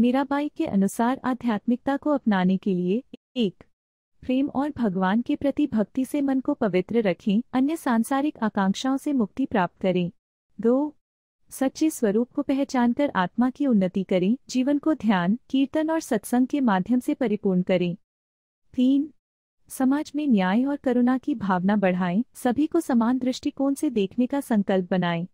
मीराबाई के अनुसार आध्यात्मिकता को अपनाने के लिए एक प्रेम और भगवान के प्रति भक्ति से मन को पवित्र रखें अन्य सांसारिक आकांक्षाओं से मुक्ति प्राप्त करें दो सच्चे स्वरूप को पहचानकर आत्मा की उन्नति करें जीवन को ध्यान कीर्तन और सत्संग के माध्यम से परिपूर्ण करें तीन समाज में न्याय और करुणा की भावना बढ़ाएं सभी को समान दृष्टिकोण से देखने का संकल्प बनाएं